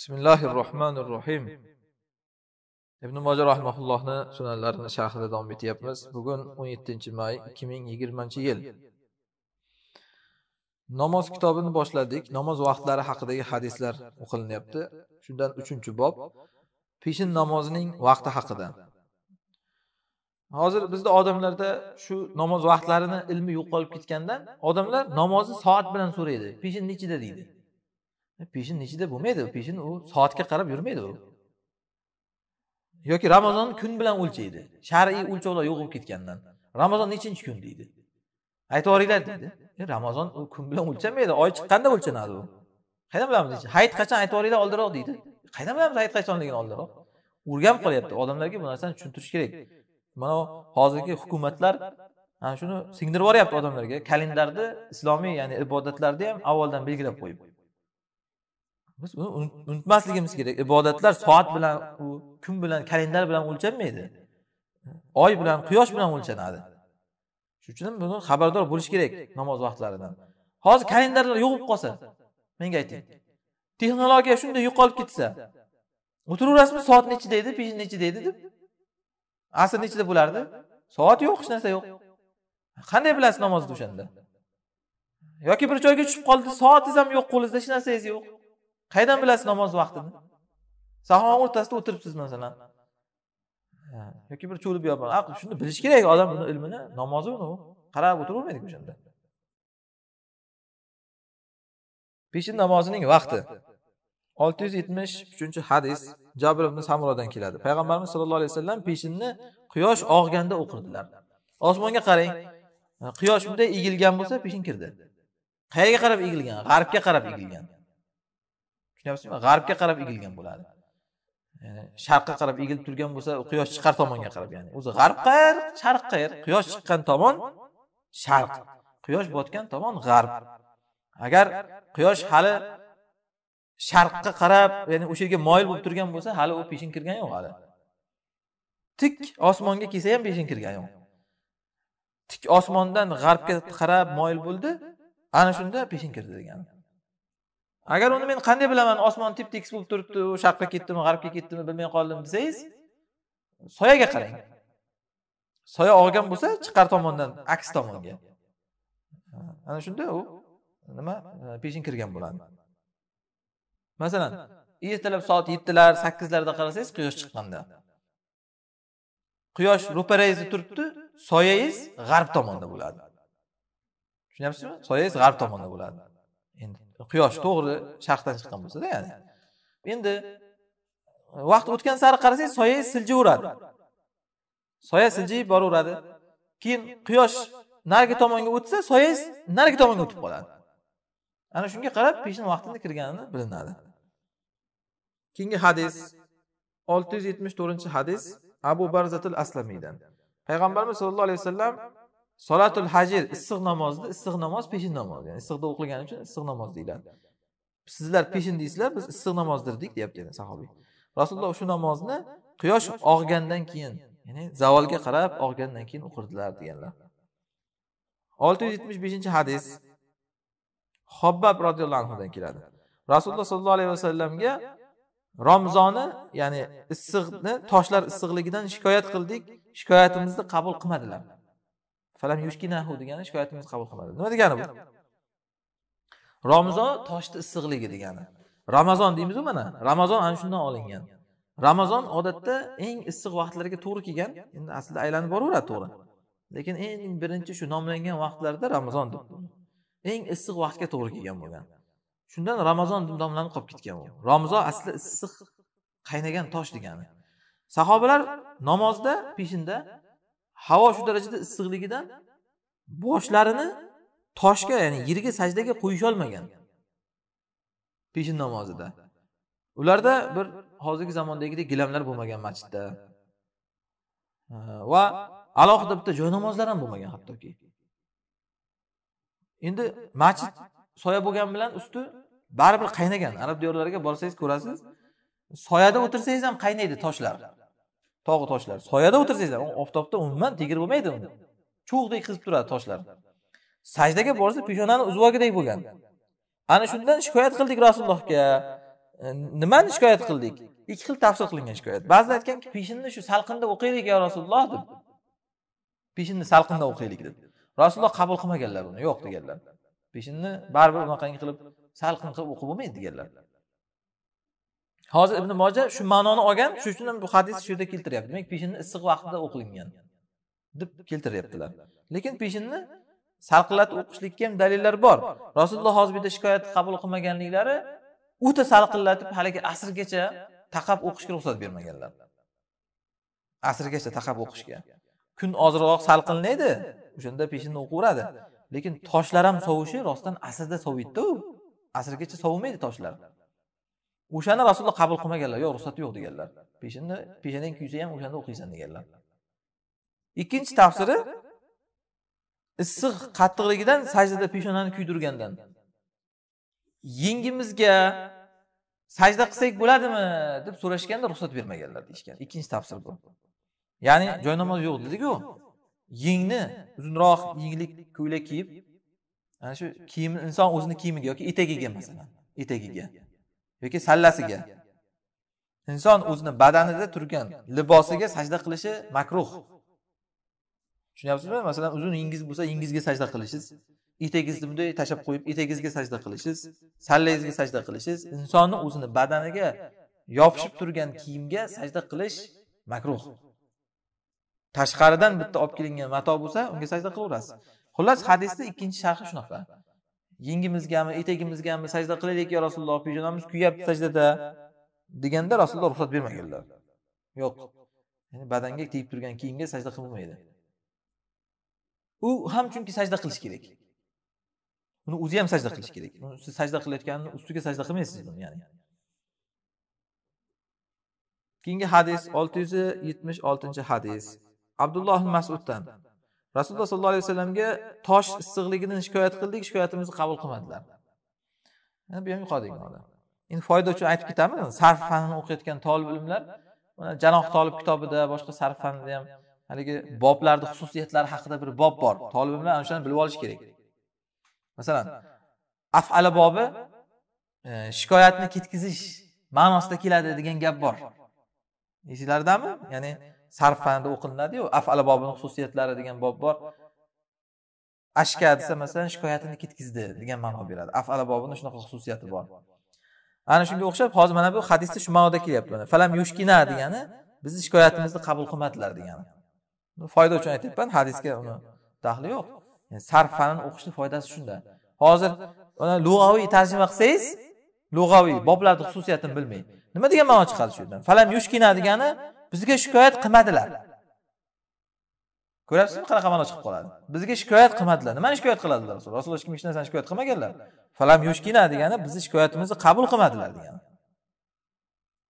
bismillahi rohmanir rohim ibn moja rahmaullohni sunanlarini sharhida davom etyapmiz bugun o'n yettinchi may ikki ming yigirmanchi yil namoz kitobini boshladik namoz vaqtlari haqidagi hadislar o'qilinyapti shundan uchinchi bob peshin namozining vaqti haqida hozir bizda odamlarda shu namoz vaqtlarini ilmi yo'qolib ketgandan odamlar namozni soat bilan so'raydi peshin nechida deydi E, peshin nechida bo'lmaydi peshin u soatga qarab yurmaydi u yoki ramazon kun bilan o'lchaydi shar'iy o'lchovlar yo'q bo'lib ketgandan ramazon nechinchi kun deydi aytiboringlar deydi e, ramazon u kun bilan o'lchanmaydi oy chiqqanda o'lchanadi u qayerdan bilamiz hayit qachon aytiboringlar yuboringlar oldinroq deydi qayerdan bilamiz hayit qachonligini oldinroq o'rganib qolyapti odamlarga bu narsani tushuntirish kerak mana hozirgi hukumatlar ana shuni singdirib yuboryapti odamlarga kalendarni islomiy ya'ni ibodatlarni ham avvaldan belgilab qo'yib biz uni unutmasligimiz kerak ibodatlar soat bilan u kun bilan kalendar bilan o'lchanmaydi oy bilan quyosh bilan o'lchanadi shuning uchun buni xabardor bo'lish kerak namoz vaqtlaridan hozir kalendarlar yo'q bo'lib qolsa menga ayting texnologiya shunday yo'qolib ketsa o'tiraverasizmi soat nechida edi peshin nechida edi deb asr nechida bo'lardi soat yo'q hech narsa yo'q qanday bilasiz namozni o'shanda yoki bir joyga tushib qoldi soatingiz ham yo'q qo'lingizda hech narsangiz yo'q qaydan bilasiz namoz vaqtini sahron o'rtasida o'tiribsiz masalan yoki bir cho'lib yopan shuni bilish kerak odam buni ilmini namozi u qarab o'tiravermaydiku o'shanda peshin namozining vaqti olti yuz yetmish uchinchi hadis jabr ibn samrodan keladi payg'ambarimiz sallallohu alayhi vasallam peshinni quyosh og'ganda o'qirdilar osmonga qarang quyosh bunday egilgan bo'lsa peshin kirdi qayerga qarab egilgan g'arbga qarab egilgan tushunyapsizmi g'arbga qarab egilgan bo'ladi ya'ni sharqqa qarab egilib turgan bo'lsa quyosh chiqar tomonga qarab ya'ni o'zi g'arb qayer sharq qayer quyosh chiqqan tomon sharq quyosh botgan tomon g'arb agar quyosh hali sharqqa qarab ya'ni o'sha yerga moyil bo'lib turgan bo'lsa hali u peshin kirgani yo'q hali tik osmonga kelsa ham peshin kirgani yo'q tik osmondan g'arbga qarab moyil bo'ldi ana shunda peshin kirdi degani agar uni men qanday bilaman osmon tep tekis bo'lib turibdi u sharqqa ketdimi g'arbga ketdimi bilmay qoldim desangiz soyaga qarang soya og'gan bo'lsa chiqar tomondan aks tomonga ana shunda u nima peshin kirgan bo'ladi masalan ertalab soat yettilar sakkizlarda qarasangiz quyosh chiqqanda quyosh ro'parangizda turibdi soyangiz g'arb tomonda bo'ladi tushunyapsizmi soyangiz g'arb tomonda bo'ladi endi quyosh to'g'ri sharqdan chiqqan bo'lsada ya'ni endi vaqt o'tgan sari qarasangiz soya siljaveradi soya siljiyib boraveradi keyin quyosh narigi tomonga o'tsa soyangiz narigi tomonga o'tib qoladi ana shunga qarab peshin vaqtini kirganini bilinadi keyingi hadis olti yuz yetmish to'rtinchi hadis abu barzatil aslamiydan payg'ambarimiz sollallohu alayhi vasallam solatul hajir issiq namozni issiq namoz peshin namoz ya'ni issiqda o'qilgani uchun issiq namoz deyiladi sizlar peshin deysizlar biz issiq namozdirdik derdik deyapti yana sahobiy rasululloh shu namozni quyosh og'gandan keyin ya'ni zavolga qarab og'gandan keyin o'qirdilar deganlar olti yuz yetmish beshinchi hadis hobbab roziyallohu anhudan keladi rasululloh sollallohu alayhi vasallamga ramzoni ya'ni issiqni toshlar issiqligidan shikoyat qildik shikoyatimizni qabul qilmadilar falam yushkinahu degani shikoyatimizni qabul qilmadi nima degani bu ramazon toshni issiqligi degani ramazon deymizu mana ramazon ana shundan olingan ramazon odatda eng issiq vaqtlarga to'g'ri kelgan endi aslida aylanib boraveradi to'g'ri lekin eng birinchi shu nomlangan vaqtlarda ramazon deb eng issiq vaqtga to'g'ri kelgan bo'lgan shundan ramazon deb nomlanib qolib ketgan u ramazon asli issiq qaynagan tosh degani sahobalar namozda peshinda havo shu darajada issiqligidan boshlarini toshga ya'ni yerga sajdaga qo'yisholmagan peshin namozida ularda bir hozirgi zamondagidek gilamlar bo'lmagan masjidda va alohida bitta joy namozlar ham bo'lmagan hattoki endi masjid soya bo'lgani bilan usti baribir qaynagan arab diyorlariga borsangiz ko'rasiz soyada o'tirsangiz ham qaynaydi toshlar tog'i toshlar soyada o'tirsangizlar oftobda umuman tegir bo'lmaydi uni cho'g'dek qizib turadi toshlar sajdaga borsa peshonani uzib uzvogidek bo'lgan ana shundan shikoyat qildik rasulullohga e, nimani shikoyat qildik ikki xil tafsir qilingan shikoyat ba'zilar aytganki peshinni shu salqinda o'qiylik yo rasululloh deb peshinni salqinda o'qiylik deb rasululloh qabul qilmaganlar uni yo'q deganlar peshinni baribir unaqangi qilib salqin qilib o'qib bo'lmaydi deganlar hozir ibn moja shu ma'noni olgan shuning uchun ham bu hadis shu yerda keltiryapti demak peshinni issiq vaqtida o'qilingan deb keltiryaptilar lekin peshinni salqinlatib o'qishlikka ham dalillar bor rasululloh hozir bu yerda shikoyat qabul qilmaganliklari o'ta salqinlatib haligi asrgacha taqab o'qishga ruxsat bermaganlar asrgacha taqab o'qishga kun ozroq salqinlaydi o'shanda peshinni o'qiveradi lekin toshlar ham sovishi rostdan asrda soviydida u asrgacha sovimaydi toshlar o'shani rasululloh qabul qilmaganlar yo'q ruxsati yo'q deganlar peshinni peshanang kuysa ham o'shanda o'qiysan deganlar ikkinchi tafsiri issiq qattiqligidan sajdada peshonani kuydirgandan yengimizga sajda qilsak bo'ladimi deb so'rashganda ruxsat bermaganlar deyishgan ikkinchi tafsir bu ya'ni joy namoz yo'q dedikku yengni uzunroq yenglik ko'ylak kiyib ana shu kiyimni inson o'zini kiyimiga yoki etagiga masalan etagiga yoki sallasiga inson o'zini badanida turgan libosiga sajda qilishi makruh tushunyapsizmi masalan uzun yingiz bo'lsa yingizga sajda qilishingiz etagingizni bunday tashlab qo'yib etagingizga sajda qilishingiz sallangizga sajda qilishingiz insonni o'zini badaniga yopishib turgan kiyimga sajda qilish makruh tashqaridan bitta olib kelingan mato bo'lsa unga sajda qilaverasiz xullas hadisni ikkinchi sharhi shunaqa yengimizgami etagimizgami sajda qilaylik yo rasululloh peshonamiz kuyyapti sajdada deganda rasululloh ruxsat bermaganlar yo'q ya'ni badanga tegib turgan kiyimga sajda qilmaydi u ham chunki sajda qilish kerak uni o'zi ham sajda qilish kerak siz sajda qilayotganni ustiga sajda qilmaysiz buni ya'ni keyingi hadis olti yuz yetmish oltinchi hadis abdulloh masuddan rasululloh sollallohu alayhi vasallamga tosh issiqligidan shikoyat qildik shikoyatimizni qabul qilmadilar bu ham yuqoridagi odam endi foyda uchun aytib ketamiz sarf fanini o'qiyotgan tolib ilmlar janoh tolib kitobida boshqa sarf fanida ham haligi boblarni xususiyatlari haqida bir bob bor tolib ilmlar ana shuni bilib olish kerak masalan afala bobi e, shikoyatni ketkizish ma'nosida keladi degan gap bor esinglardami ya'ni sarf fanida o'qilinadiyu afala bobini xususiyatlari degan bob bor ashka desa masalan shikoyatini ketkizdi degan ma'no beradi afala bobini shunaqa xususiyati bor ana shunga o'xshab hozir mana bu hadisda shu ma'noda kelyapti mana falam yushkina degani bizni shikoyatimizni qabul qilmadilar degani foyda uchun aytyapman hadisga uni daxli yo'q yani sarf fanini o'qishni foydasi shunda hozir lug'aviy tarjima qilsangiz lug'aviy boblarni xususiyatini bilmay nima degan ma'no chiqadi shu yerdan falam yushkina degani bizga shikoyat qilmadilar ko'ryapsizmi qanaqa ma'no chiqib qoladi bizga shikoyat qilmadilar nimani shikoyat qiladilar rasululloh hech kim hech narsani shikoyat qilmaganlar falam yushkina degani bizni shikoyatimizni qabul qilmadilar degani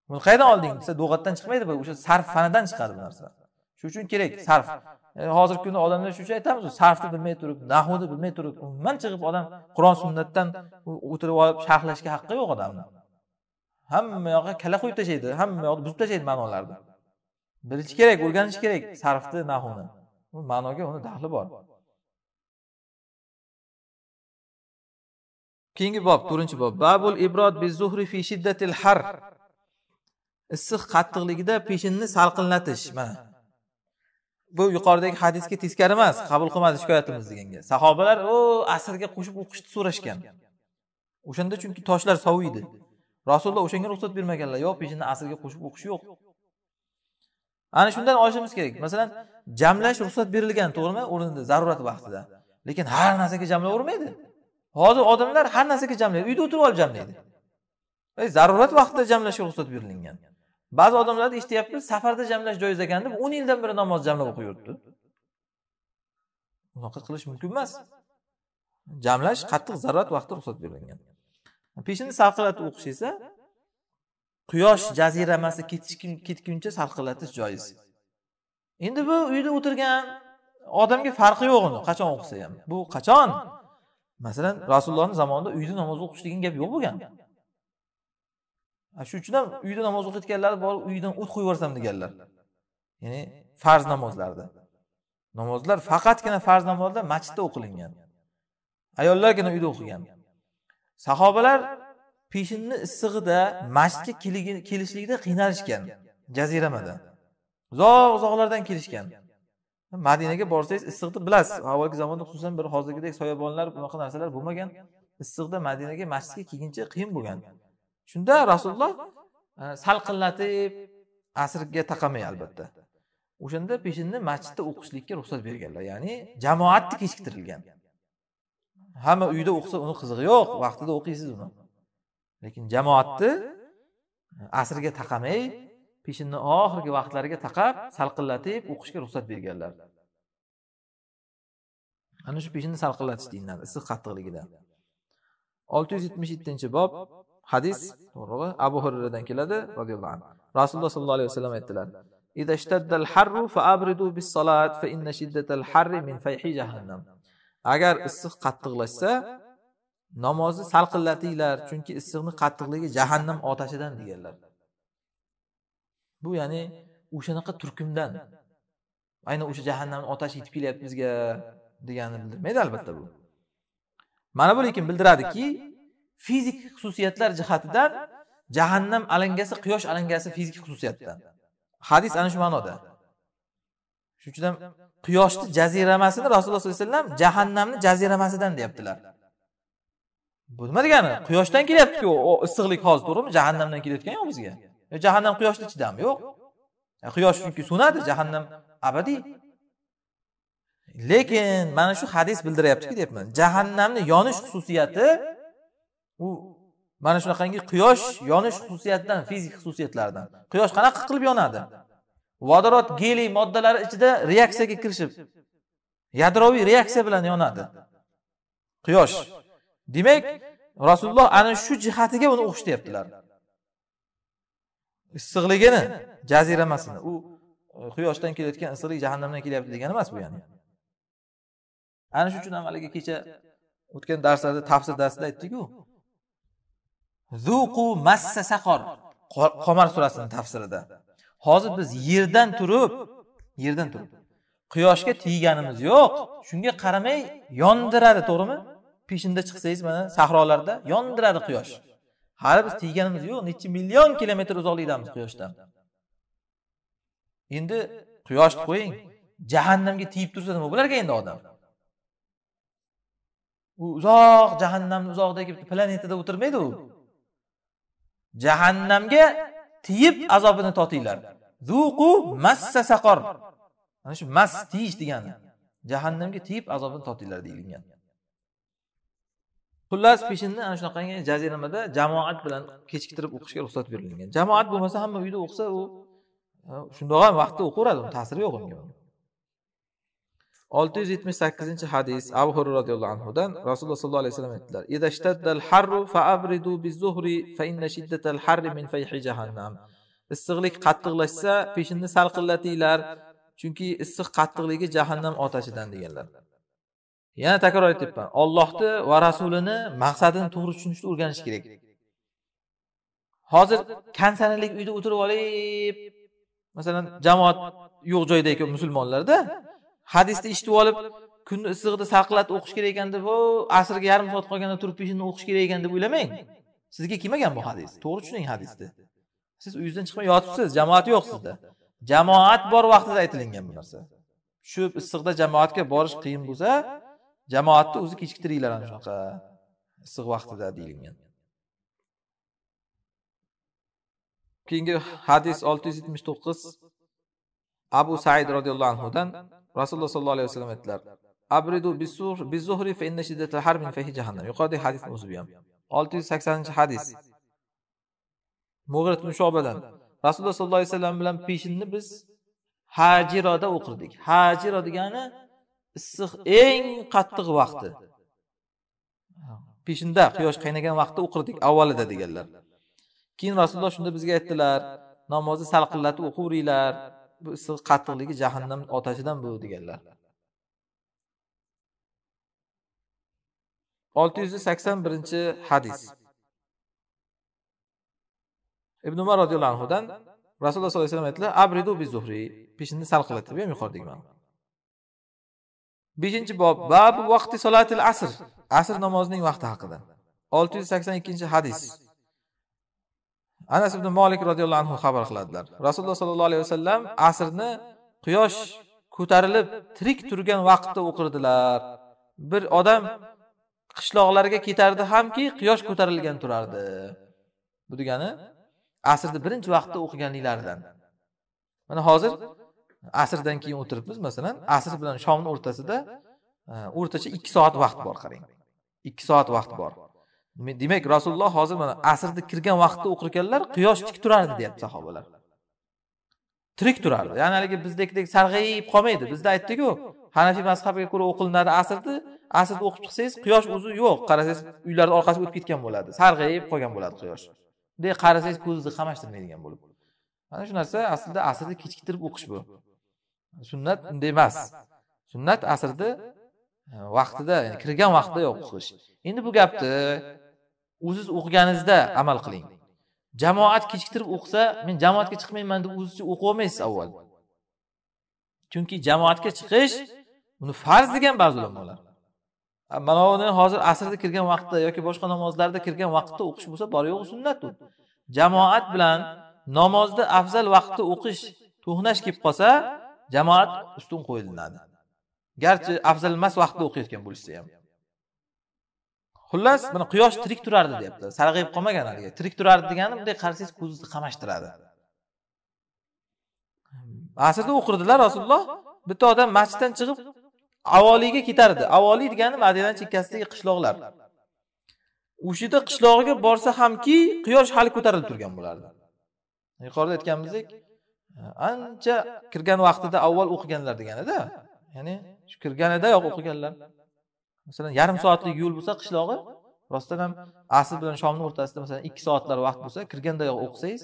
buni qayerdan olding desa do'g'atdan chiqmaydi bu o'sha sarf fanidan chiqadi bu narsa shuning uchun kerak sarf e, hozirgi kunda odamlar shuning uchun aytamiz sarfni bilmay turib nahuni bilmay turib umuman chiqib odam qur'on sunnatdan o'tirib olib sharhlashga haqqi yo'q odamni hamma yoqqa kala qo'yib tashlaydi hamma yoqni buzib tashlaydi ma'nolarni bilish kerak o'rganish kerak sarfni nahuni ma'noga uni daxli bor keyingi bob to'rtinchi bob babul ibrod bi zuhri fi shiddatil har issiq qattiqligida peshinni salqinlatish mana bu yuqoridagi hadisga teskari emas qabul qilmadi shikoyatimiz deganga sahobalar u asrga qo'shib o'qishni so'rashgan o'shanda chunki toshlar soviydi rasululloh o'shanga ruxsat bermaganlar yo'q peshinni asrga qo'shib o'qish yo'q ana shundan olishimiz kerak masalan jamlash ruxsat berilgan to'g'rimi o'rnida zarurat vaqtida lekin har narsaga jamlayvermaydi hozir odamlar har narsaga jamlaydi uyda o'tirib olib jamlaydi zarurat vaqtida jamlashga ruxsat berilgan ba'zi odamlarni eshityapmiz safarda jamlash joiz ekan deb o'n yildan beri namoz jamlab o'qib yuribdi unaqa qilish mumkin emas jamlash qattiq zarurat vaqtida ruxsat berilgan pechini salqilatib o'qish esa quyosh jaziramasi ketguncha salqilatish joiz endi bu uyda o'tirgan odamga farqi yo'q uni qachon o'qisa ham bu qachon masalan rasulullohni zamonida uyda namoz o'qish degan gap yo'q bo'lgan shuning uchun ham uyda namoz o'qiyotganlar borib uydan o't qo'yib yuborsam deganlar ya'ni farz namozlarda namozlar faqatgina farz namozlar masjidda o'qilingan ayollargina uyda o'qigan sahobalar peshinni issig'ida masjidga kelishlikda qiynalishgan jaziramada uzoq uzoqlardan kelishgan madinaga borsangiz issiqni bilasiz avvalgi zamonda xususan bir hozirgidek soyabonlar bunaqa narsalar bo'lmagan issiqda madinaga masjidga kelguncha qiyin bo'lgan shunda rasululloh e, salqinlatib asrga taqamay albatta o'shanda peshinni masjidda o'qishlikka ruxsat berganlar ya'ni jamoatni kechiktirilgan hamma uyda o'qisa uni qizig'i yo'q vaqtida o'qiysiz uni lekin jamoatni asrga taqamay peshinni oxirgi vaqtlariga taqab salqinlatib o'qishga ruxsat berganlar ana shu peshinni salqinlatish deyiladi issiq qattiqligidan olti yuz yetmish yettinchi bob hadis to'g'rimi abu hurradan keladi roziyallohu anhu rasululloh sollallohu alayhi vasallam aytdilar إذا اشتد الحر فأبردوا بالصلاة فإن شدة الحر من فيح جهنم agar issiq qattiqlashsa namozni salqinlatinglar chunki issiqni qattiqligi jahannam otashidan deganlar bu ya'ni o'shanaqa turkumdan aynan o'sha jahannamni otashi yetib kelyapti bizga degani bildirmaydi albatta bu mana bu lekin bildiradiki fizik xususiyatlar jihatidan jahannam alangasi quyosh alangasi fizik xususiyatdan hadis ana shu ma'noda shuning uchun ham quyoshni jaziramasini rasululloh sollallohu alayhi vasallam jahannamni jaziramasidan deyaptilar bu nima degani quyoshdan kelyaptiku issiqlik hozir to'g'rimi jahannamdan kelayotgan yo'q bizga jahannam quyoshni ichidami yo'q quyosh chunki so'nadi jahannam abadiy lekin mana shu hadis bildiryaptiki deyapman jahannamni yonish xususiyati u mana shunaqangi quyosh yonish xususiyatidan fizik xususiyatlaridan quyosh qanaqa qilib yonadi vodorod geliy moddalari ichida reaksiyaga kirishib yadroviy reaksiya bilan yonadi quyosh demak rasululloh ana shu jihatiga uni o'xshatyaptilar issiqligini jaziramasini u e, quyoshdan kelayotgan issiqlik jahannamdan kelyapti degani emas bu ya'ni ana shu uchun ham haligi kecha o'tgan darslarda tafsir darsida aytdikku zuqu massa saqor qomar surasini tafsirida hozir biz yerdan turib yerdan turib quyoshga tegganimiz yo'q shunga qaramay yondiradi to'g'rimi peshinda chiqsangiz mana sahrolarda yondiradi quyosh hali biz tegganimiz yo'q necha million kilometr uzoqlikdamiz quyoshdan endi quyoshni qo'ying jahannamga tegib tursa nima bo'larkan endi odam u uzoq jahannamni uzoqdagi planetada o'tirmaydi u jahannamga tiyib azobini totinglar zuqu massa saqor mana shu mas tiyish degani jahannamga tiyib azobini totinglar deyilgan xullas peshinni ana shunaqangi jaziramada jamoat bilan kechiktirib o'qishga ruxsat berilgan jamoat bo'lmasa hamma uyda o'qisa u shundoq ham vaqtda o'qiveradi ta'siri yo'q unga olti yuz yetmish sakkizinchi hadis abu hurra roziyallohu anhudan rasululloh sollallohu alayhi vasallam aytdilar ida fa inna harri min jahannam issiqlik qattiqlashsa peshinni salqinlatinglar chunki issiq qattiqligi jahannam otashidan deganlar yana takror aytyapman ollohni va rasulini maqsadini to'g'ri tushunishni o'rganish kerak hozir kansanalik uyda o'tirib olib masalan jamoat yo'q joyda ekan musulmonlarda hadisni eshitib olib kunni issig'ida saqlatib o'qish kerak ekan deb asrga yarim soat qolganda turib peshinda o'qish kerak ekan deb o'ylamang sizga kelmagan bu hadis to'g'ri tushuning hadisni siz uyingizdan chiqmay yotibsiz jamoat yo'q sizda jamoat bor vaqtida aytilingan bu narsa shu issiqda jamoatga borish qiyin bo'lsa jamoatni o'zi kechiktiringlar ana shunaqa issiq vaqtida deyilgan keyingi hadis olti yuz yetmish to'qqiz abu said roziyallohu anhudan rasululloh sollallohu alayhi vasallam aytdilar abridu jahannam yuqoridagi hadisni o'zi bu ham olti yuz saksoninchi hadis mug'rat mushobadan rasululloh sollallohu alayhi vasallam bilan peshinni biz hajiroda o'qirdik hajiro degani issiq eng qattiq vaqti peshinda quyosh qaynagan vaqtda o'qirdik avvalida deganlar keyin rasululloh shunda bizga aytdilar namozni salqinlatib o'qiveringlar bu issiq qattiqligi jahannam otashidan bu deganlar olti yuz sakson birinchi hadis ibn umar roziyallohu anhudan rasululloh sollallohu alayhi vasallam aytdilar abridu bi zuhri peshinni sal qilatib ham yuqoridagi ma'no beshinchi bob babu vaqti solatil asr asr namozining vaqti haqida olti yuz sakson ikkinchi hadis anas ibn molik roziyallohu anhu xabar qiladilar rasululloh sollallohu alayhi vasallam asrni quyosh ko'tarilib tirik turgan vaqtda o'qirdilar bir odam qishloqlarga ketardi hamki quyosh ko'tarilgan turardi bu degani asrni birinchi vaqtda o'qiganliklaridan mana hozir asrdan keyin o'tiribmiz masalan asr bilan shomni o'rtasida e, o'rtacha ikki soat vaqt bor qarang ikki soat vaqt bor demak rasululloh hozir mana asrda kirgan vaqtda ekanlar quyosh tik turardi deyapti sahobalar tirik turardi ya'ni haligi bizdagidek sarg'ayib qolmaydi bizda aytdiku hanafiy mazhabiga ko'ra o'qilinadi asrni asrni o'qib chiqsangiz quyosh o'zi yo'q qarasangiz uylarni orqasiga o'tib ketgan bo'ladi sarg'ayib qolgan bo'ladi quyosh bunday qarasangiz ko'zingizni qamashtirmaydigan bo'lib mana shu narsa aslida asrni kechiktirib o'qish bu sunnat unday emas sunnat asrni vaqtida kirgan vaqtida o'qish endi bu gapni o'ziz o'qiganingizda amal qiling jamoat kechiktirib o'qisa men jamoatga chiqmayman deb o'zicha o'qib olmaysiz avval chunki jamoatga chiqish uni farz degan ba'zi ulamolar mana buni hozir asrda kirgan vaqtda yoki boshqa namozlarda kirgan vaqtda o'qish bo'lsa bor yo'g'i sunnat u jamoat bilan namozda afzal vaqtda o'qish to'qnash kelib qolsa jamoat ustun qo'yilinadi garchi afzal emas vaqtda o'qiyotgan bo'lishsa ham xullas mana quyosh tirik turardi deyapti sarg'ayib qolmagan haligi tirik turardi degani bunday qarasangiz ko'zingizni qamashtiradi asrda o'qirdilar rasululloh bitta odam masjiddan chiqib avoliyga ketardi avoliy degani madinani chekkasidagi qishloqlar o'sha yerda qishlog'iga borsa hamki quyosh hali ko'tarilib turgan bo'lardi yuqorida aytganimizdek ancha kirgan vaqtida avval o'qiganlar deganida ya'ni shu kirganida yo'q o'qiganlar masalan yarim soatlik yo'l bo'lsa qishlog'i rostdan ham asr bilan shomni o'rtasida masalan ikki soatlar vaqt bo'lsa kirgandayoq o'qisangiz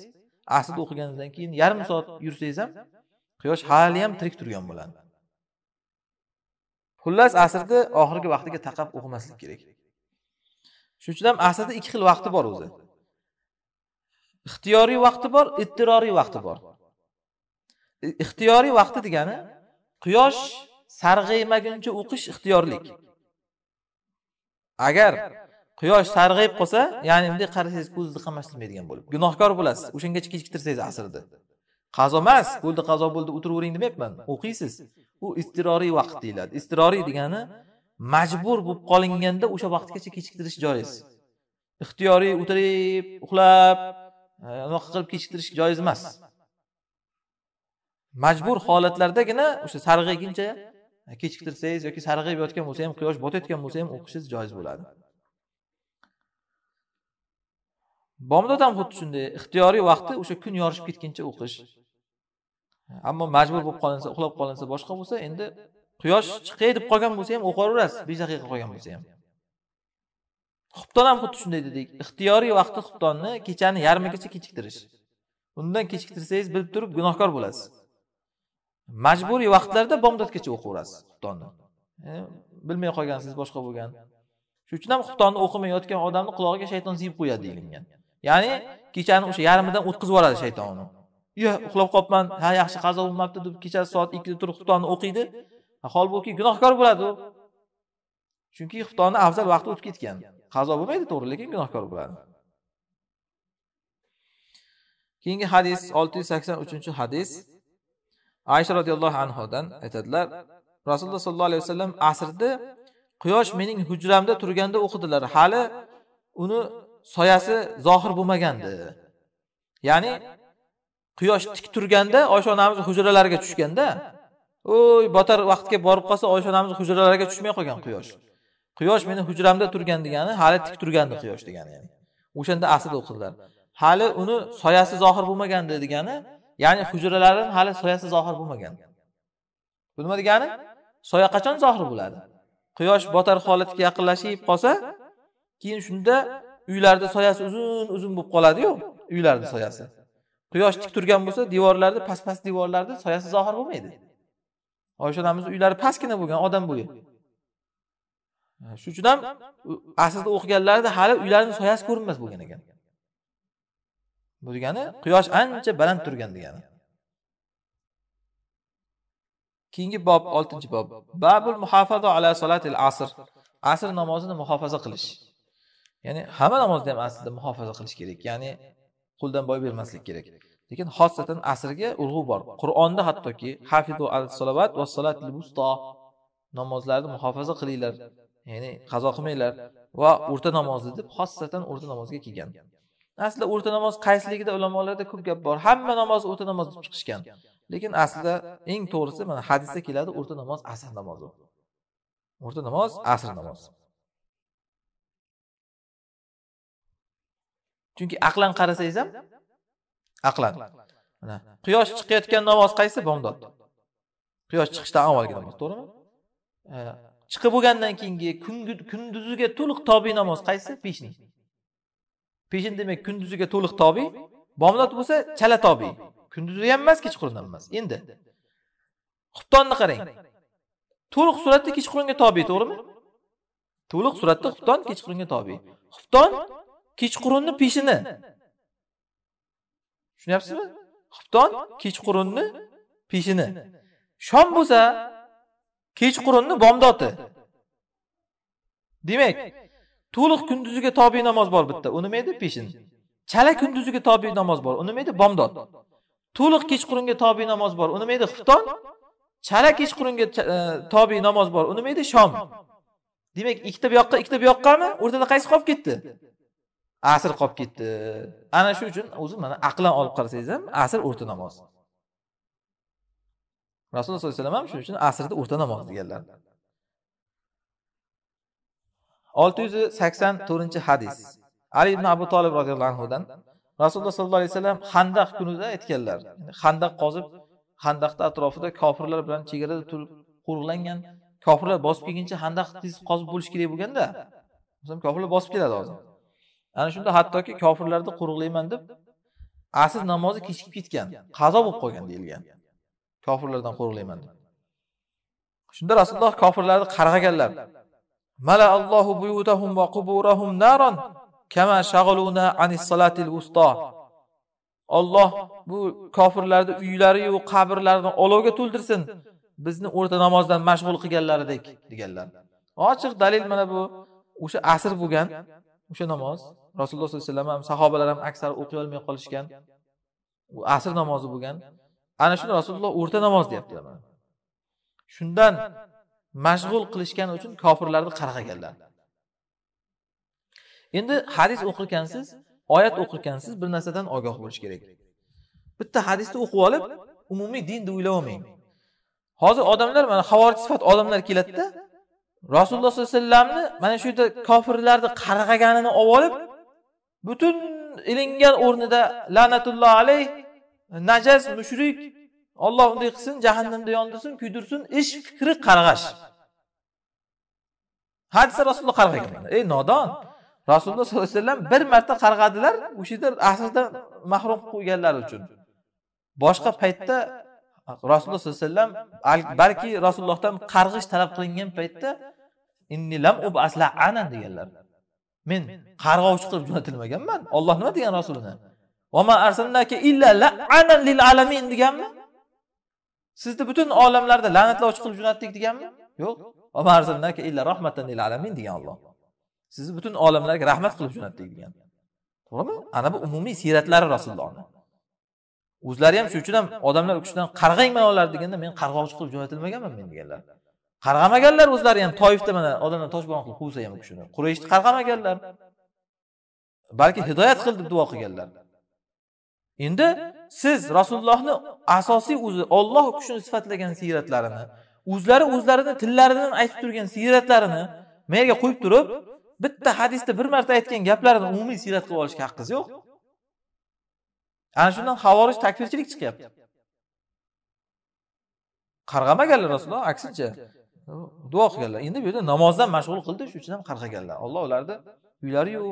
asrda o'qiganingizdan keyin yarim soat yursangiz ham quyosh hali ham tirik turgan bo'ladi xullas asrni oxirgi vaqtiga taqab o'qimaslik kerak shuning uchun ham asrda ikki xil vaqti bor o'zi ixtiyoriy vaqti bor ittiroriy vaqti bor ixtiyoriy vaqti degani quyosh sarg'aymaguncha o'qish ixtiyorlik agar quyosh sarg'ayib qolsa ya'ni bunday qarasangiz ko'zni qamashtirmaydigan bo'lib gunohkor bo'lasiz o'shangacha kechiktirsangiz asrni qazo emas bo'ldi qazo bo'ldi o'tiravering demayapman o'qiysiz u istiroriy vaqt deyiladi istiroriy degani majbur bo'lib qolinganda o'sha vaqtgacha kechiktirish joiz ixtiyoriy o'tirib uxlab e, unaqa qilib kechiktirish joiz emas majbur holatlardagina o'sha sarg'ayguncha kechiktirsangiz yoki sarg'ayib yotgan bo'lsa ham quyosh botayotgan bo'lsa ham o'qishingiz joiz bo'ladi bomdod ham xuddi shunday ixtiyoriy vaqti o'sha kun yorishib ketguncha o'qish ammo majbur bo'lib qolinsa uxlab qolinsa boshqa bo'lsa endi quyosh chiqay deb qolgan bo'lsa ham o'qiyverasiz besh daqiqa qolgan bo'lsa ham xubton ham xuddi shunday dedik ixtiyoriy vaqti xubtonni kechani yarmigacha kechiktirish undan kechiktirsangiz bilib turib gunohkor bo'lasiz majburiy vaqtlarda bomdodgacha o'qiyverasiz xuftonni e, bilmay qolgansiz boshqa bo'lgan shuning uchun ham xubtonni o'qimayotgan odamni qulog'iga shayton siyib qo'yadi deyilgan ya'ni kechani o'sha yarmidan o'tkazib yuboradi shayton uni yo uxlab qolibman ha yaxshi qazo bo'lmabdi deb kechasi soat ikkida turib xuftonni o'qiydi holbuki gunohkor bo'ladi u chunki xuftonni afzal vaqti o'tib ketgan qazo bo'lmaydi to'g'ri lekin gunohkor bo'ladi keyingi hadis olti yuz sakson uchinchi hadis oysha roziyallohu anhudan aytadilar rasululloh sollallohu alayhi vasallam asrda quyosh mening hujramda turganda o'qidilar hali uni soyasi zohir bo'lmagandi ya'ni quyosh tik turganda oysha onamiz hujralariga tushganda o'y botar vaqtga borib qolsa oysha onamiz hujralariga tushmay qolgan quyosh quyosh meni hujramda turgan degani hali tik turgandi quyosh degani ya'ni o'shanda asrda o'qidilar hali uni soyasi zohir bo'lmagandi degani ya'ni hujralarim hali soyasi zohir bo'lmagan bu nima degani soya qachon zohir bo'ladi quyosh botar holatga yaqinlashib qolsa keyin shunda uylarni soyasi uzun uzun bo'lib qoladiyu uylarni soyasi quyosh tik turgan bo'lsa devorlarni past past devorlarni soyasi zohir bo'lmaydi oysha onamizni uylari pastgina bo'lgan odam bo'yi shuning uchun ham aslida o'qiganlarida hali uylarni soyasi ko'rinmas bo'lgan ekan bu degani quyosh ancha baland turgan degani keyingi bob oltinchi bob babul muhofaza ala salatil asr asr namozini muhofaza qilish ya'ni hamma namozni ham aslida muhofaza qilish kerak ya'ni quldan boy bermaslik kerak lekin xosatan asrga urg'u bor qur'onda hattoki hafidu al salovat va salatil musto namozlarni muhofaza qilinglar ya'ni qazo qilmanglar va o'rta namozni deb xossatan o'rta namozga kelgan aslida o'rta namoz qaysiligida ulamolarda ko'p gap bor hamma namoz o'rta namoz deb chiqishgan lekin aslida eng to'g'risi mana hadisda keladi o'rta namoz asr namozi o'rta namoz asr namoz chunki aqlan qarasangiz ham aqlan mana quyosh chiqayotgan namoz qaysi bomdod quyosh chiqishdan avvalgi namoz to'g'rimi chiqib bo'lgandan keyingi kunduziga to'liq tobi namoz qaysi peshni peshin demak kunduziga to'liq tobiy bomdod bo'lsa chala tobiy kunduzi ham emas kechqurun ham emas endi xuftonni qarang to'liq suratda kechqurunga tobiy to'g'rimi to'liq suratda xufton kechqurunga tobiy xufton kechqurunni peshini tushunyapsizmi xufton kechqurunni peshini shom bo'lsa kechqurunni bomdoti demak to'liq kunduziga tobe namoz bor bitta u nima edi peshin chala kunduziga tobe namoz bor u nima edi bomdod to'liq kechqurunga tobe namoz bor u nima edi xufton chala kechqurunga e, tobe namoz bor u nima edi shom demak ikkita bu yoqqa ikkita bu yoqqami o'rtada qaysi qolib ketdi asr qolib ketdi ana shu uchun o'zi mana aqlan olib qarasangiz ham asr o'rta namoz rasululloh sollallohu alayhi vasallam ham shuning uchun asrni o'rta namoz deganlar olti yuz sakson to'rtinchi hadis ali ibn abu tolib roziyallohu anhudan rasululloh sollallohu alayhi vasallam handaq kunida aytganlar handaq qozib handaqni atrofida kofirlar bilan chegarada turib qo'riqlangan kofirlar bosib kelguncha handaq qozib bo'lish kerak bo'lganda kofirlar bosib keladi hozir ana shunda hattoki kofirlarni qo'riqlayman deb asr namozi kechikib ketgan qazo bo'lib qolgan deyilgan kofirlardan qo'riqlayman deb shunda rasululloh kofirlarni qarg'aganlar mala allohu buyutahum va quburahum naron anis olloh bu kofirlarni uylariyu qabrlarini olovga to'ldirsin bizni o'rta namozdan mashg'ul qilganlaridek deganlar ochiq dalil mana bu o'sha asr bo'lgan o'sha namoz rasululloh sollallohu alayhi vasallam ham sahobalar ham aksar o'qiy olmay qolishgan u asr namozi bo'lgan ana shuni rasululloh o'rta namoz deyaptilar shundan mashg'ul qilishgani uchun kofirlarni qarg'aganlar endi hadis o'qirkansiz oyat o'qirkansiz bir narsadan ogoh bo'lish kerak bitta hadisni o'qib olib umumiy din deb o'ylab olmang hozir odamlar mana havorij sifat odamlar keladida rasululloh sollallohu alayhi vasallamni mana shu yerda kofirlarni qarg'aganini olib olib butun ilingan o'rnida la'natulloh alayh najas mushrik olloh unday qilsin jahannamda yondirsin kuydirsin ish fikri qarg'ash hadisda rasululloh qarg'agan ey nodon rasululloh sollallohu alayhi vasallam bir marta qarg'adilar o'sha yerda asrdan mahrum qilib qo'yganlari uchun boshqa paytda rasululloh sollallohu alayhi vasallam balki rasulullohdan qarg'ish talab qilingan paytda deganlar men qarg'ovchi qilib jo'natilmaganman olloh nima degan rasulini deganmi sizni butun olamlarda la'natlovchi qilib jo'natdik deganmi yo'q degan olloh sizni butun olamlarga rahmat qilib jo'natdik degan to'g'rimi ana bu umumiy siyratlari rasulullohni o'zlari ham shuning uchun ham odamlar u kishidan qarg'angman ular deganda men qarg'ovchi qilib jo'natilmaganman men deganlar qarg'amaganlar o'zlari ham toifda mana odamlar toshbon qilib quvsa ham u kishini qurayshni qarg'amaganlar balki hidoyat qil deb duo qilganlar endi siz rasulullohni asosiy o'zi olloh kuchini sifatlagan siyratlarini o'zlari o'zlarini tillaridan aytib turgan siyratlarini merga qo'yib turib bitta hadisda bir marta aytgan gaplarini umumiy siyrat qilib olishga haqqingiz yo'q ana shundan havorij takfirchilik chiqyapti qarg'amaganlar rasululloh aksincha duo qilganlar endi bu yerda namozdan mashg'ul qildi shuning uchun ham qarg'aganlar alloh ularni uylariyu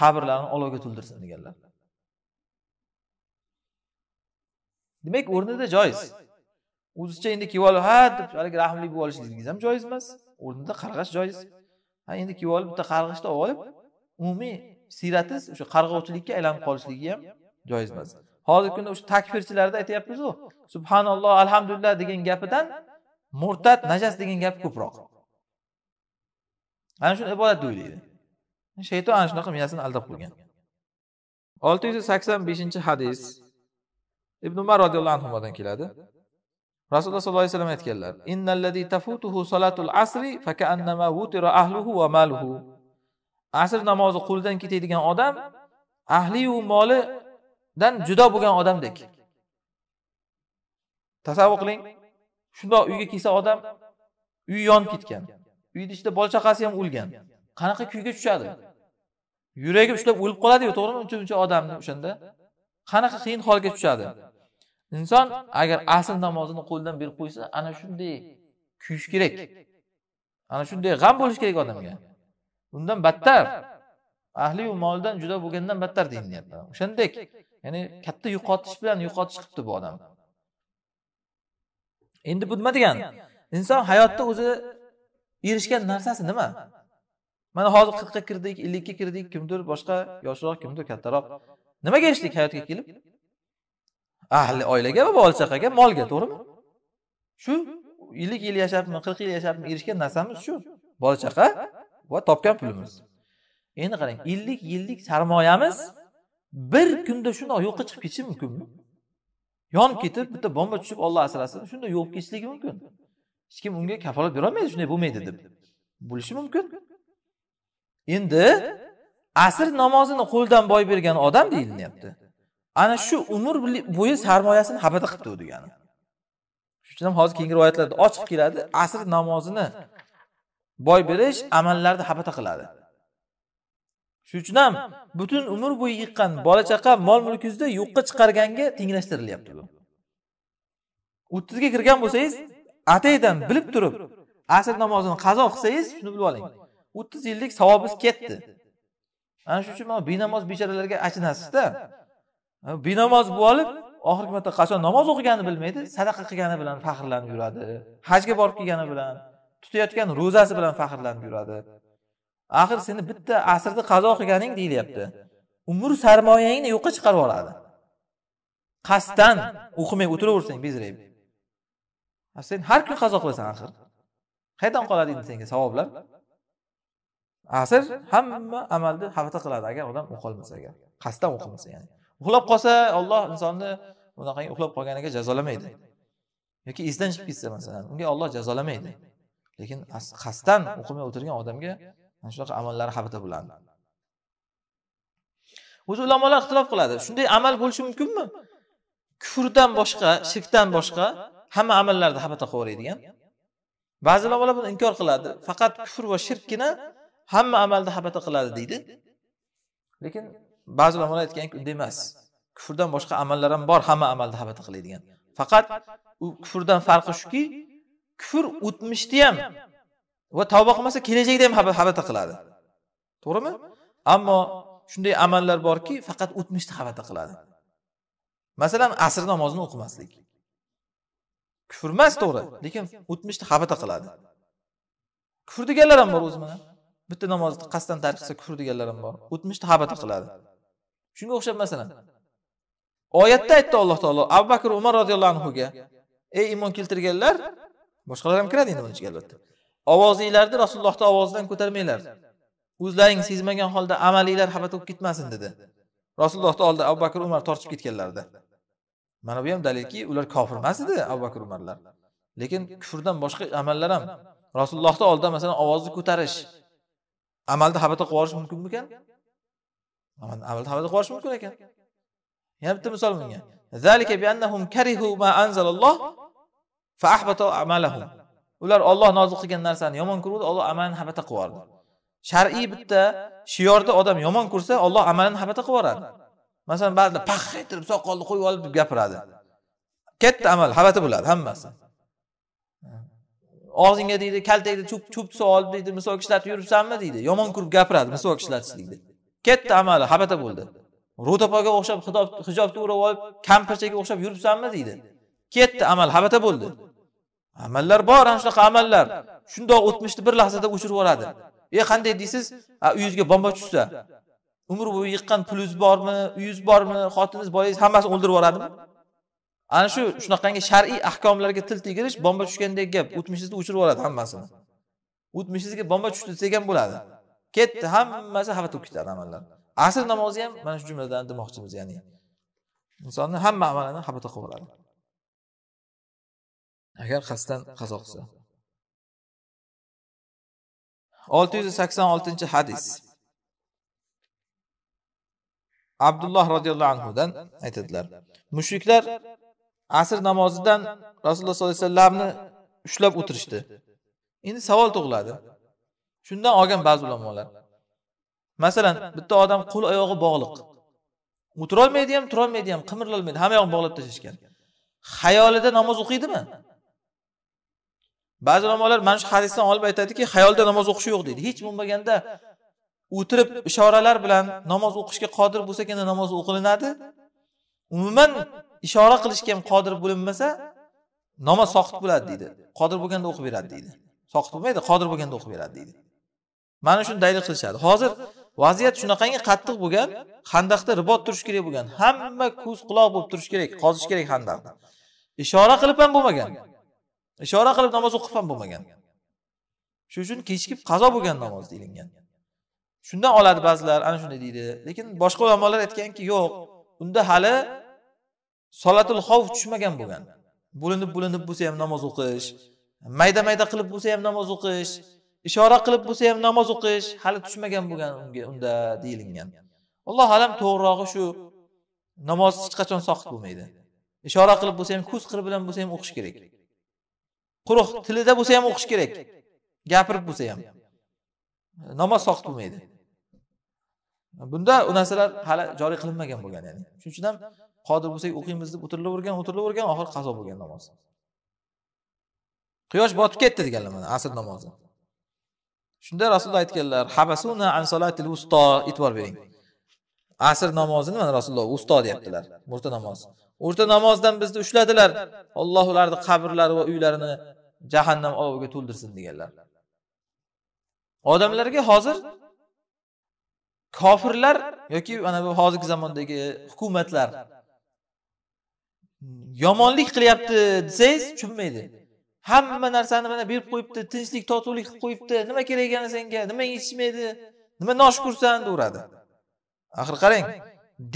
qabrlarini olovga to'ldirsin deganlar demak o'rnida joiz o'zicha endi kiyib olib ha deb haligi rahmli bo'lib olishingiz ham joiz emas o'rnida qarg'ash joiz ha endi kiyib olib bitta qarg'ishni olib olib umumiy siyratiz o'sha qarg'ovchilikka aylanib qolishligi ham joiz emas hozirgi kunda o'sha takfirchilarda aytyapmizu subhanalloh alhamdulillah degan gapidan murtad najas degan gap ko'proq ana shuni ibodat o'ylaydi shayton ana shunaqa miyasini aldab qo'ygan olti yuz sakson beshinchi hadis ibn umar roziyallohu anhudan keladi rasululloh sollallohu alayhi vasallam aytganlar tafutuhu salatul asri asr namozi qo'lidan ketadigan odam ahliyu molidan judo bo'lgan odamdek tasavvur qiling shundoq uyga kelsa odam uyi yonib ketgan uyni ichida bola chaqasi ham o'lgan qanaqa kuyga tushadi yuragi ushlab o'lib qoladiyu to'g'rimi uncha muncha odamni o'shanda qanaqa qiyin holga tushadi inson agar asl namozini qo'ldan berib qo'ysa ana shunday kuyish kerak ana shunday g'am bo'lishi kerak odamga undan battar ahli moldan judo bo'lgandan battar deyilyapti o'shandek ya'ni katta yo'qotish bilan yo'qotish qilibdi bu odam endi bu nima degani inson hayotda o'zi erishgan narsasi nima mana hozir qirqqa kirdik ellikka kirdik kimdir boshqa yoshroq kimdir kattaroq nimaga erishdik hayotga kelib ahli oilaga va bola chaqaga molga to'g'rimi shu ellik yil yashabmi qirq yil yashabmi erishgan narsamiz shu bola chaqa va topgan pulimiz endi qarang ellik yillik sarmoyamiz bir kunda shundoq yo'qqa chiqib ketishi mumkinmi yonib ketib bitta bomba tushib olloh asrasin shunday yo'qib ketishligi mumkin hech kim unga kafolat berolmaydi shunday bo'lmaydi deb bo'lishi mumkin endi asr namozini qo'ldan boy bergan odam deyilyapti ana shu umr bo'yi sarmoyasini habada qilibdi u degani shuning uchun ham hozir keyingi rivoyatlarda ochiq keladi asr namozini boy berish amallarni habada qiladi shuning uchun ham butun umr bo'yi yiqqan bola chaqa mol mulkingizni yo'qqa chiqarganga tenglashtirilyapti bu o'ttizga kirgan bo'lsangiz ataydan bilib turib asr namozini qazo qilsangiz shuni bilib oling o'ttiz yillik savobingiz ketdi ana shuning uchun mana benamoz bechoralarga achinasizda benamoz bo'lib oxirgi marta qachon namoz o'qiganini bilmaydi sadaqa qilgani bilan faxrlanib yuradi hajga borib kelgani bilan tutayotgan ro'zasi bilan faxrlanib yuradi axir seni bitta asrni qazo qilganing deyilyapti umr sarmoyangni yo'qqa chiqarib yuboradi qasddan o'qimay o'tiraversang bezrayib sen har kun qazo qilasan axir qayerdan qoladi endi senga savoblar asr hamma amalni xavata qiladi agar odam o'qolmasa agar qasddan o'qimasa ya'ni uxlab qolsa olloh insonni bunaqangi uxlab qolganiga jazolamaydi yoki esdan chiqib ketsa masalan unga olloh jazolamaydi lekin qasddan o'qimay o'tirgan odamga mana shunaqa amallari habata bo'ladi o'zi ulamolar ixtilof qiladi shunday amal bo'lishi mumkinmi kufrdan boshqa shirkdan boshqa hamma xabata habata yuboradigan ba'zi ulamolar buni inkor qiladi faqat kufr va shirkgina hamma amalda habata qiladi deydi lekin ba'zi ulamolar unday emas kufrdan boshqa amallar ham bor hamma amalni habata qiladigan faqat u kufrdan farqi shuki kufr o'tmishni ham va tavba qilmasa kelajakda ham habata qiladi to'g'rimi ammo shunday amallar borki faqat o'tmishni habata qiladi masalan asr namozini o'qimaslik kufr emas to'g'ri lekin o'tmishni habata qiladi kufr deganlar ham bor o'zi mana bitta namozni qasddan tark qilsa kufr deganlar ham bor o'tmishni habata qiladi shunga o'xshab masalan oyatda aytdi alloh taolo abu bakr umar roziyallohu anhuga ey iymon keltirganlar boshqalar ham kiradi endi uni ichiga albatta ovozinglarni rasulullohni ovozidan ko'tarmanglar o'zlaring sezmagan holda amalinglar halovat bo'lib ketmasin dedi rasulullohni oldida abu bakr umar tortishib ketganlarida mana bu ham dalilki ular kofir emas edi abu bakr umarlar lekin kufrdan boshqa amallar ham rasulullohni oldida masalan ovozni ko'tarish amalni habata qilib yuborish mumkinmikan amalni qilib yuborish mumkin ekan yana bitta misol bunga zalika annahum karihu ma anzalalloh fa ahbata amalahum ular Alloh nozil qilgan narsani yomon ko'rdi Alloh amalini habata qilib yubordi shar'iy bitta shiyorda odam yomon ko'rsa Alloh amalini habata qilib yuboradi masalan ba'zilar pax ettirib soqolni qo'yib olib deb gapiradi katta amal habata bo'ladi hammasi og'zingga deydi kaltakni cho'p cho'p olib deydi misvok ishlatib yuribsanmi deydi yomon ko'rib gapiradi misvok ishlatishlikni ketdi amali habata bo'ldi ro'topaga o'xshab hijobni o'rab olib kampirchaga o'xshab yuribsanmi deydi ketdi amal habata bo'ldi amallar bor ana shunaqa amallar shundoq o'tmishni bir lahzada o'chirib yuboradi e qanday deysiz uyingizga bomba tushsa umr bo'yi yiqqan pulingiz bormi uyingiz bormi xotiningiz bolangiz hammasini o'ldirib yuboradimi ana shu shunaqangi shar'iy ahkomlarga til tegirish bomba tushgandek gap o'tmishingizni o'chirib yuboradi hammasini o'tmishingizga bomba tushdi ham bo'ladi ketdi hammasi bo'lib ketadi amallar asr namozi ham mana shu jumladan demoqchimiz ya'ni insonni hamma amalini xafa qilib yuboradi agar qasddan qazo qilsa olti yuz sakson oltinchi hadis abdulloh roziyallohu anhudan aytadilar mushriklar asr namozidan rasululloh sollallohu alayhi vasallamni ushlab o'tirishdi endi savol tug'iladi shundan olgan ba'zi ulamolar masalan bitta odam qo'l oyog'i bog'liq o'tirolmaydi ham turolmaydi ham qimirlolmaydi hamma yog'ini bog'lab tashlashgan xayolida namoz o'qiydimi ba'zi ulamolar mana shu hadisdan olib aytadiki xayolda namoz o'qishi yo'q deydi hech bo'lmaganda o'tirib ishoralar bilan namoz o'qishga qodir bo'lsagina namoz o'qilinadi umuman ishora qilishga ham qodir bo'linmasa namoz soqit bo'ladi deydi qodir bo'lganda o'qib beradi deydi soqit bo'lmaydi qodir bo'lganda o'qib beradi deydi mana shuni dalil qilishadi hozir vaziyat shunaqangi qattiq bo'lgan handaqda ribot turishi kerak bo'lgan hamma ko'z quloq bo'lib turishi kerak qozish kerak handaqni ishora qilib ham bo'lmagan ishora qilib namoz o'qib ham bo'lmagan shuning uchun kechikib qazo bo'lgan namoz deyilgan shundan oladi ba'zilar ana shunday deydi lekin boshqa ulamolar aytganki yo'q unda hali solatul xavf tushmagan bo'lgan bo'linib bo'linib bo'lsa ham namoz o'qish mayda mayda qilib bo'lsa ham namoz o'qish ishora qilib bo'lsa ham namoz o'qish hali tushmagan bo'lgan unga unda deyilgan alloh alam to'g'rirog'i shu namoz hech qachon soqit bo'lmaydi ishora qilib bo'lsa ham ko'z qiri bilan bo'lsa ham o'qish kerak quruq tilida bo'lsa ham o'qish kerak gapirib bo'lsa ham namoz soqit bo'lmaydi bunda u narsalar hali joriy qilinmagan bo'lgan ya'ni shuning uchun ham qodir bo'lsak o'qiymiz deb o'tirilavergan o'tirilavergan oxiri qazo bo'lgan namoz quyosh botib ketdi deganlar mana asr namozi shunda rasululloh aytganlar habasuna an salatil usto e'tibor bering asr namozini mana rasululloh usto deyaptilar o'rta namoz o'rta namozdan bizni ushladilar alloh ularni qabrlari va uylarini jahannam oviga to'ldirsin deganlar odamlarga hozir kofirlar yoki mana bu hozirgi zamondagi hukumatlar yomonlik qilyapti desangiz tushunmaydi hamma narsani mana berib qo'yibdi tinchlik totuvlik qilib qo'yibdi nima kerak yana senga nima yetishmaydi nima noshukursan deyveradi axir qarang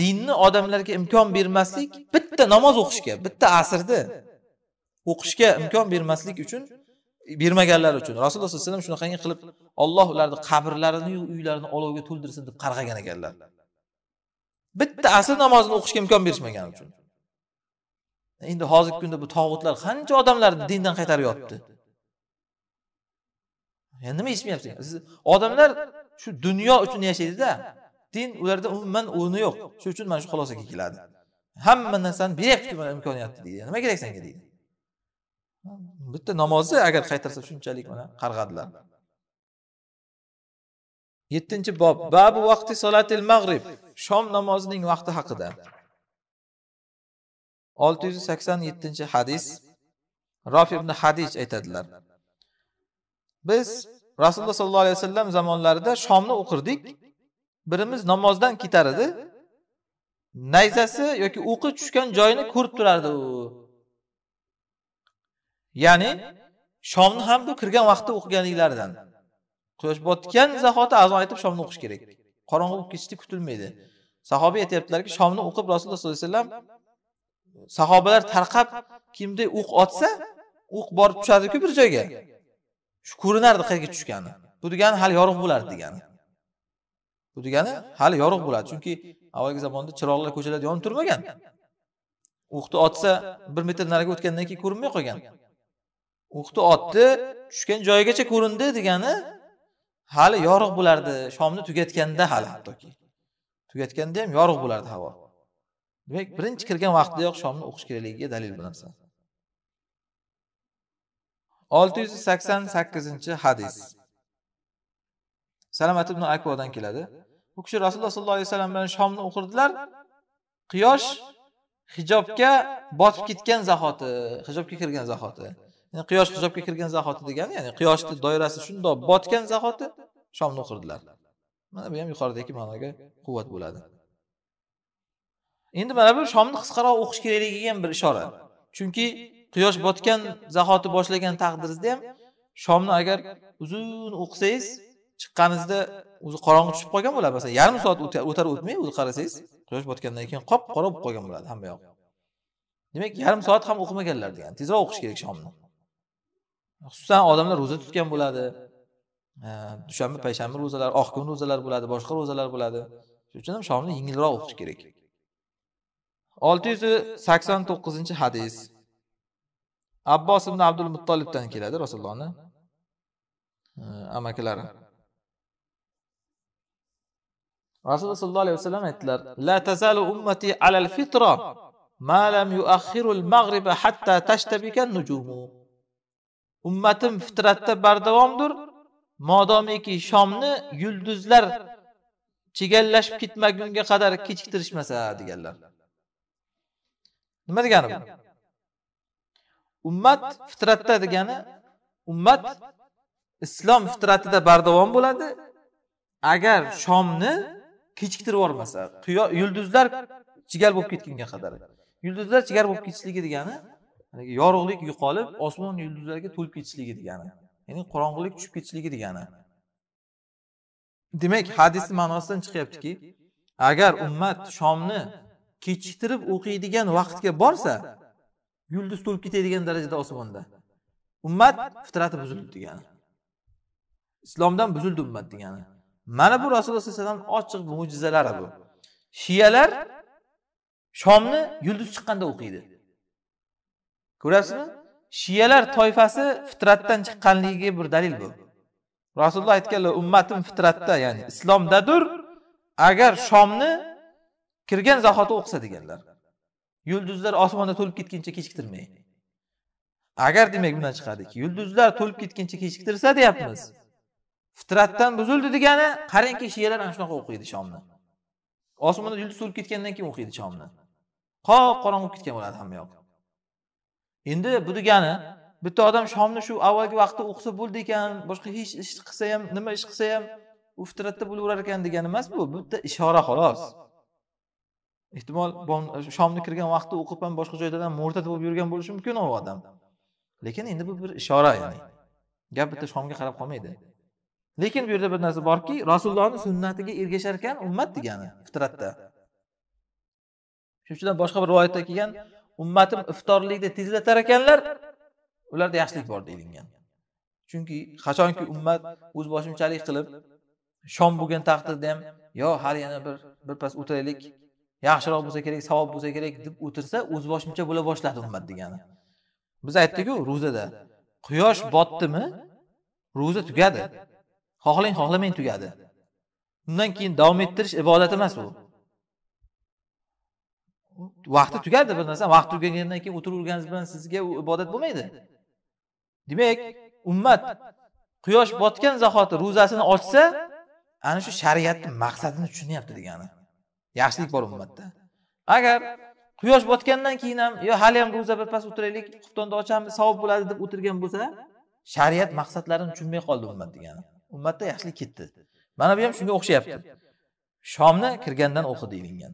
dinni odamlarga imkon bermaslik bitta namoz o'qishga bitta asrda o'qishga imkon bermaslik uchun bermaganlar uchun rasululloh sallallohu alayhi vasallam shunaqangi qilib olloh ularni qabrlarini uylarini olovga to'ldirsin deb qarg'agan ekanlar bitta asr namozini o'qishga imkon berishmagani uchun endi hozirgi kunda bu tog'utlar qancha odamlarni dindan qaytaryapti endi nima eshitmayapsiz siz odamlar shu dunyo uchun yashaydida din ularda umuman o'rni yo'q shuning uchun mana shu xulosaga keladi hamma narsani beryaptiku mana imkoniyatni deydi nima kerak senga deydi bitta namozni agar qaytarsa shunchalik mana qarg'adilar yettinchi bob babu vaqti solatil mag'rib shom namozining vaqti haqida olti yuz sakson yettinchi hadis rofi ibn hadij aytadilar biz rasululloh sollallohu alayhi vasallam zamonlarida shomni o'qirdik birimiz namozdan ketar edi nayzasi yoki o'qi tushgan joyini ko'rib turardi u ya'ni shomni ham bu kirgan vaqtda o'qiganliklaridan quyosh botgan zahoti azon aytib shomni o'qish kerak qorong'i bo'lib ketishlik kutilmaydi sahobiy aytyaptilarki shomni o'qib rasululloh sollallohu alayhi vasallam sahobalar tarqab kimda o'q otsa o'q borib tushadiku bir joyga shu ko'rinardi qayerga tushgani bu degani hali yorug' bo'lardi degani bu degani hali yorug' bo'ladi chunki avvalgi zamonda chiroqlar ko'chalarda yonib turmagan o'qni otsa bir metr nariga o'tgandan keyin ko'rinmay qolgan o'qni otdi tushgan joyigacha ko'rindi degani hali yorug' bo'lardi shomni tugatganda hali hattoki tugatganda ham yorug' bo'lardi havo demak birinchi kirgan vaqtdayoq shomni o'qish kerakligiga dalil bu narsa olti yuz sakson sakkizinchi hadis salomat ibn akvodan keladi u kishi rasululloh sollallohu alayhi vasallam bilan shomni o'qirdilar quyosh hijobga botib ketgan zahoti hijobga kirgan zahoti ya'ni quyosh hijobga kirgan zahoti degani ya'ni quyoshni doirasi shundoq botgan zahoti shomni o'qirdilar mana bu ham yuqoridagi ma'noga quvvat bo'ladi endi mana bu shomni qisqaroq o'qish kerakligiga ham bir ishora chunki quyosh botgan zahoti boshlagan taqdiringizda ham shomni agar uzun o'qisangiz chiqqaningizda o'zi qorong'i tushib qolgan bo'ladi masalan yarim soat o'tar o'tmay o'zi qarasangiz quyosh botgandan keyin qop qora bo'lib qolgan bo'ladi hamma yoq demak yarim soat ham o'qimaganlar degan tezroq o'qish kerak shomni xususan odamlar ro'za tutgan bo'ladi dushanba payshanba ro'zalar oq kun ro'zalar bo'ladi boshqa ro'zalar bo'ladi shuning uchun ham shomni yengilroq o'qish kerak olti yuz sakson to'qqizinchi hadis abbos ibn abdul muttolibdan keladi rasulullohni amakilari rasululloh sollallohu alayhi vasallam aytdilar la tazalu ummati alal fitra ma lam yuakhirul maghriba hatta tashtabika nujumu ummatim fitratda bardavomdir modomiki shomni yulduzlar chigallashib ketmagunga qadar kechiktirishmasa deganlar nima degani bu ummat fitratda degani ummat islom fitratida bardavom bo'ladi agar shomni kechiktirib yubormasa quyosh yulduzlar chigal bo'lib ketgunga qadar yulduzlar chigal bo'lib ketishligi degani yorug'lik yo'qolib osmon yulduzlarga to'lib ketishligi degani ya'ni qorong'ulik tushib ketishligi degani demak hadisni ma'nosidan chiqyaptiki agar ummat shomni kechiktirib o'qiydigan vaqtga borsa yulduz to'lib ketadigan darajada osmonda ummat fitrati buzildi degani islomdan buzildi ummat degani mana bu rasululloh sallallohu alayhi vasallam ochiq mo'jizalari bu shiyalar shomni yulduz chiqqanda o'qiydi ko'rasizmi shiyalar toifasi fitratdan chiqqanligiga bir dalil bu rasululloh aytganlar ummatim fitratda ya'ni islomdadir agar shomni kirgan zahoti o'qisa deganlar yulduzlar osmonda to'lib ketguncha kechiktirmang agar demak bundan chiqadiki yulduzlar to'lib ketguncha kechiktirsa deyapmiz fitratdan buzildi degani qarangki shiyalar ana shunaqa o'qiydi shomni osmonda yulduz to'lib ketgandan keyin o'qiydi shomni qop qorong' bo'lib ketgan bo'ladi hamma yoq endi bu degani bitta odam shomni shu avvalgi vaqtda o'qisa bo'ldi ekan boshqa hech ish qilsa ham nima ish qilsa ham u fitratda bo'laverar ekan degani emas bu bitta ishora xolos ehtimol shomni kirgan vaqtda o'qib ham boshqa joydadan mo'rtad bo'lib yurgan bo'lishi mumkin u odam lekin endi bu bir ishora ya'ni gap bitta shomga qarab qolmaydi lekin bu yerda bir narsa borki rasulullohni sunnatiga ergashar ekan ummat degani fitratda shuning uchun boshqa bir rivoyatda kelgan ummatim iftorlikni tezlatar ekanlar ularda yaxshilik bor deyilgan chunki qachonki ummat o'z boshimchalik qilib shom bo'lgan taqdirda ham yo hali yana bir birpas o'tiraylik yaxshiroq bo'lsa kerak savob bo'lsa kerak deb o'tirsa o'zboshimcha bo'la boshladi ummat degani biz aytdikku ro'zada quyosh botdimi ro'za tugadi xohlang xohlamang tugadi undan keyin davom ettirish ibodat emas u vaqti tugadi bir narsa vaqt tugagandan keyin o'tiraverganingiz bilan sizga u ibodat bo'lmaydi demak ummat quyosh botgan zahoti ro'zasini ochsa ana shu shariatni maqsadini tushunyapti degani yaxshilik bor ummatda agar quyosh botgandan keyin ham yo hali ham ro'za birpas o'tiraylik xuftonni ochamiz savob bo'ladi deb o'tirgan bo'lsa shariat maqsadlarini tushunmay qoldi ummat degani ummatda yaxshilik ketdi mana bu ham shunga o'xshayapti shomni kirgandan o'qi deyilgan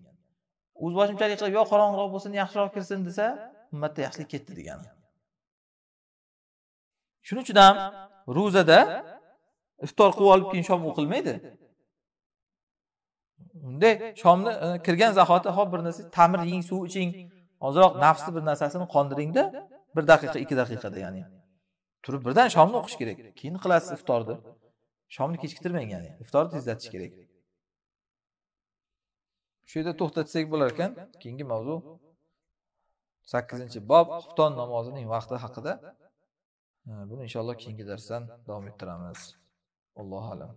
o'z boshimchalik qilib yo qorong'iroq bo'lsin yaxshiroq kirsin desa ummatda yaxshilik ketdi degani shuning uchun ham ro'zada iftor qilib olib keyin shom o'qilmaydi unda shomni e, kirgan zahoti hop bir narsa tamir yeng suv iching ozroq nafsni bir narsasini qondiringda bir daqiqa ikki daqiqada ya'ni turib birdan shomni o'qish kerak keyin qilasiz iftorni shomni kechiktirmang ya'ni iftorni tezlatish kerak shu yerda to'xtatsak bo'lar ekan keyingi mavzu sakkizinchi bob xufton namozining vaqti haqida e, buni inshaalloh keyingi darsdan davom ettiramiz allohu alam